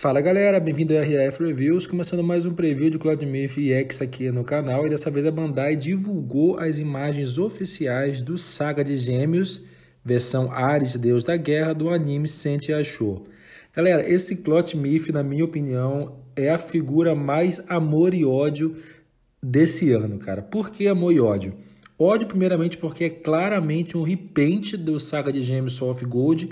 Fala galera, bem-vindo ao RF Reviews, começando mais um preview de Cloud Myth X aqui no canal e dessa vez a Bandai divulgou as imagens oficiais do Saga de Gêmeos, versão Ares Deus da Guerra do anime Sente Achou. Galera, esse Cloud Myth, na minha opinião, é a figura mais amor e ódio desse ano, cara. Por que amor e ódio? Ódio primeiramente porque é claramente um repente do Saga de Gêmeos Soft Gold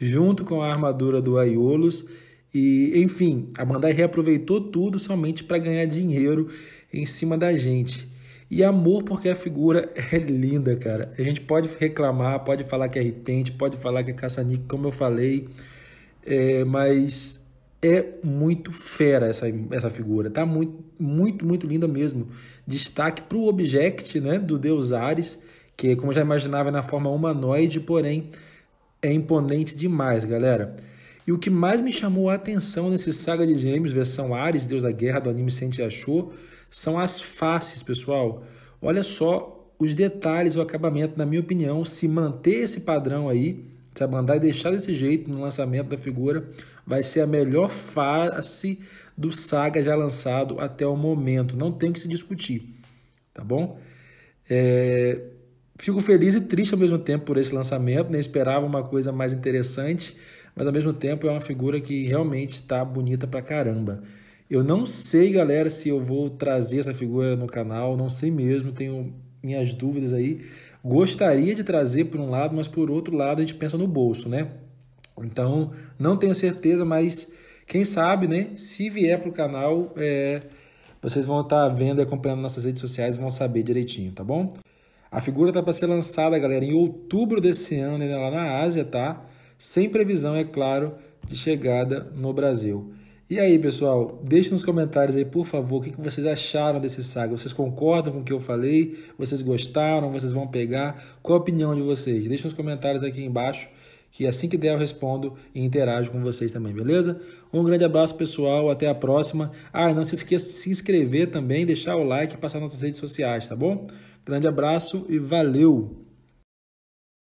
junto com a armadura do Aiolos e, enfim, a Bandai reaproveitou tudo somente para ganhar dinheiro em cima da gente. E amor, porque a figura é linda, cara. A gente pode reclamar, pode falar que é repente, pode falar que é caça-nique, como eu falei, é, mas é muito fera essa, essa figura. Tá muito, muito, muito linda mesmo. Destaque para o Object, né, do Deus Ares, que, como eu já imaginava, é na forma humanoide, porém é imponente demais, galera. E o que mais me chamou a atenção nesse Saga de Gêmeos, versão Ares, Deus da Guerra, do anime Sente Achou, são as faces, pessoal. Olha só os detalhes, o acabamento, na minha opinião, se manter esse padrão aí, se a Bandai deixar desse jeito no lançamento da figura, vai ser a melhor face do Saga já lançado até o momento. Não tem que se discutir, tá bom? É... Fico feliz e triste ao mesmo tempo por esse lançamento, nem esperava uma coisa mais interessante mas ao mesmo tempo é uma figura que realmente está bonita pra caramba. Eu não sei, galera, se eu vou trazer essa figura no canal, não sei mesmo, tenho minhas dúvidas aí. Gostaria de trazer por um lado, mas por outro lado a gente pensa no bolso, né? Então, não tenho certeza, mas quem sabe, né? Se vier para o canal, é, vocês vão estar tá vendo e acompanhando nossas redes sociais e vão saber direitinho, tá bom? A figura tá para ser lançada, galera, em outubro desse ano, né, lá na Ásia, tá? sem previsão, é claro, de chegada no Brasil. E aí, pessoal, deixe nos comentários aí, por favor, o que vocês acharam desse saga. Vocês concordam com o que eu falei? Vocês gostaram? Vocês vão pegar? Qual a opinião de vocês? Deixe nos comentários aqui embaixo, que assim que der eu respondo e interajo com vocês também, beleza? Um grande abraço, pessoal, até a próxima. Ah, não se esqueça de se inscrever também, deixar o like e passar nas nossas redes sociais, tá bom? Grande abraço e valeu!